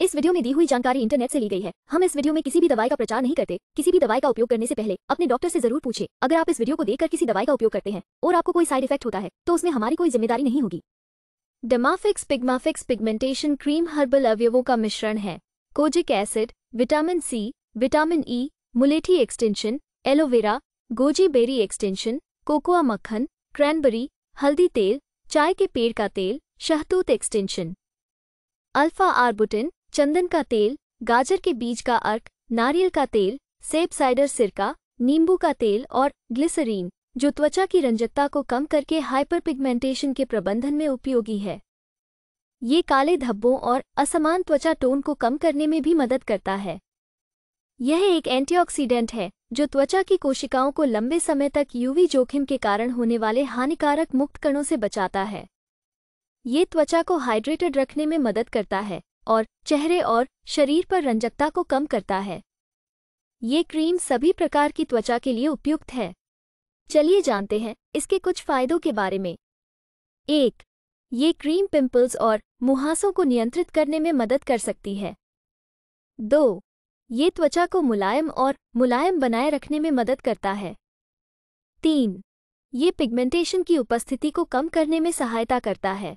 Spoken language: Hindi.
इस वीडियो में दी हुई जानकारी इंटरनेट से ली गई है हम इस वीडियो में किसी भी दवाई का प्रचार नहीं करते किसी भी दवाई का उपयोग करने से पहले अपने डॉक्टर से जरूर पूछे अगर आप इस वीडियो को देखकर किसी दवाई का उपयोग करते हैं और आपको कोई साइड इफेक्ट होता है तो उसमें हमारी कोई जिम्मेदारी नहीं होगी Dermafix Pigmafix pigmentation cream herbal अवयवों का मिश्रण है kojic acid vitamin C vitamin E मुलेठी extension aloe vera goji berry extension cocoa मक्खन क्रैनबेरी हल्दी तेल चाय के पेड़ का तेल शहतूत एक्सटेंशन अल्फा आर्बुटिन चंदन का तेल गाजर के बीज का अर्क नारियल का तेल सेब साइडर सिरका नींबू का तेल और ग्लिसरीन जो त्वचा की रंजकता को कम करके हाइपर पिगमेंटेशन के प्रबंधन में उपयोगी है ये काले धब्बों और असमान त्वचा टोन को कम करने में भी मदद करता है यह एक एंटीऑक्सीडेंट है जो त्वचा की कोशिकाओं को लंबे समय तक यूवी जोखिम के कारण होने वाले हानिकारक मुक्त कणों से बचाता है ये त्वचा को हाइड्रेटेड रखने में मदद करता है और चेहरे और शरीर पर रंजकता को कम करता है ये क्रीम सभी प्रकार की त्वचा के लिए उपयुक्त है चलिए जानते हैं इसके कुछ फायदों के बारे में एक ये क्रीम पिंपल्स और मुहासों को नियंत्रित करने में मदद कर सकती है दो ये त्वचा को मुलायम और मुलायम बनाए रखने में मदद करता है तीन ये पिगमेंटेशन की उपस्थिति को कम करने में सहायता करता है